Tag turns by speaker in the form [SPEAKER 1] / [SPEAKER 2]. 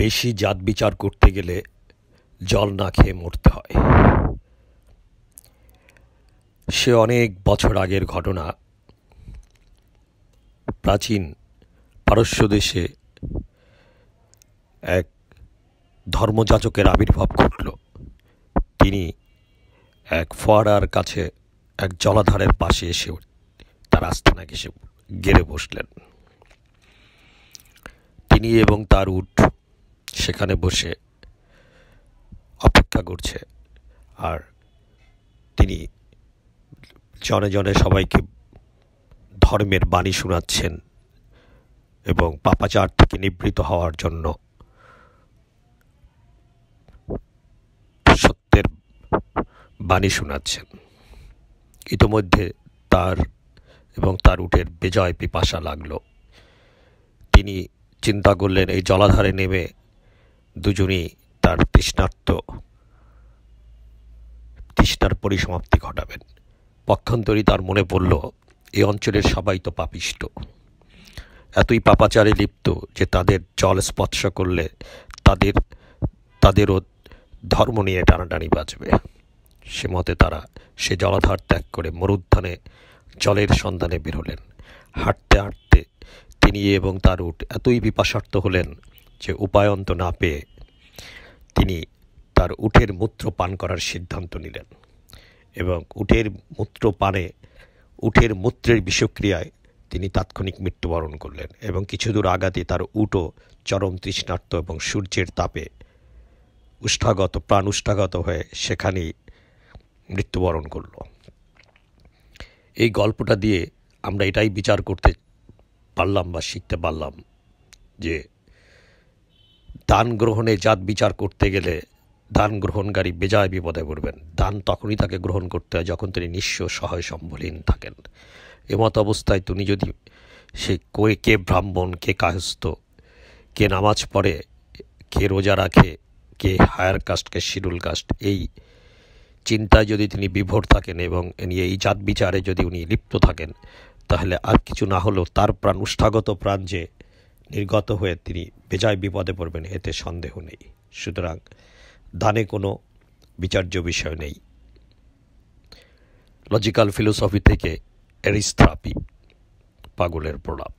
[SPEAKER 1] বেশি জাত বিচার করতে গেলে জল না খেয়ে মরতে হয় সে অনেক বছর আগের ঘটনা প্রাচীন পারস্য দেশে এক ধর্মযাচকের আবির্ভাব ঘটল তিনি এক ফোয়ারার কাছে এক জলাধারের পাশে এসে তার আস্তানাকে সে গেড়ে বসলেন তিনি এবং তার উঠ সেখানে বসে অপেক্ষা করছে আর তিনি জনে জনে সবাইকে ধর্মের বাণী শোনাচ্ছেন এবং পাপাচার থেকে নিবৃত হওয়ার জন্য সত্যের বাণী শোনাচ্ছেন ইতোমধ্যে তার এবং তার উঠের বেজয় পিপাসা লাগলো তিনি চিন্তা করলেন এই জলাধারে নেমে দুজনেই তার তৃষ্ণার্থ তৃষ্ণার পরিসমাপ্তি ঘটাবেন পক্ষান্তরী তার মনে পড়ল এ অঞ্চলের সবাই তো পাপিষ্ট এতই পাপাচারে লিপ্ত যে তাদের জল স্পর্শ করলে তাদের তাদেরও ধর্ম নিয়ে টানাটানি বাঁচবে সে মতে তারা সে জলাধার ত্যাগ করে মরুদ্ধানে জলের সন্ধানে বেরোলেন হাঁটতে হাঁটতে তিনি এবং তার উঠ এতই বিপাসার্থ হলেন যে উপায়ন্ত না পেয়ে তিনি তার উঠের মূত্র পান করার সিদ্ধান্ত নিলেন এবং উঠের মূত্র পানে উঠের মূত্রের বিষক্রিয়ায় তিনি তাৎক্ষণিক মৃত্যুবরণ করলেন এবং কিছুদূর আগাতে তার উটও চরম তৃষ্ণার্ত এবং সূর্যের তাপে উষ্ঠাগত প্রাণ উষ্ঠাগত হয়ে সেখানেই মৃত্যুবরণ করল এই গল্পটা দিয়ে আমরা এটাই বিচার করতে পারলাম বা শিখতে পারলাম যে দান গ্রহণে জাত বিচার করতে গেলে দান গ্রহণকারী বেজায় বিপদে পড়বেন দান তখনই তাকে গ্রহণ করতে হয় যখন তিনি নিঃস্ব সহায় সম্বলহীন থাকেন এমত অবস্থায় তুমি যদি সে কয়ে কে ব্রাহ্মণ কে কাহস্ত কে নামাজ পড়ে কে রোজা রাখে কে হায়ার কাস্ট কে শিডিউল কাস্ট এই চিন্তায় যদি তিনি বিভোর থাকেন এবং নিয়ে এই জাত বিচারে যদি উনি লিপ্ত থাকেন তাহলে আর কিছু না হলেও তার প্রাণ উষ্ঠাগত প্রাণ যে নির্গত হয়ে তিনি বেজায় বিপদে পড়বেন এতে সন্দেহ নেই সুতরাং দানে কোনো বিচার্য বিষয় নেই লজিক্যাল ফিলোসফি থেকে এরিস্থাপি পাগলের প্রলাপ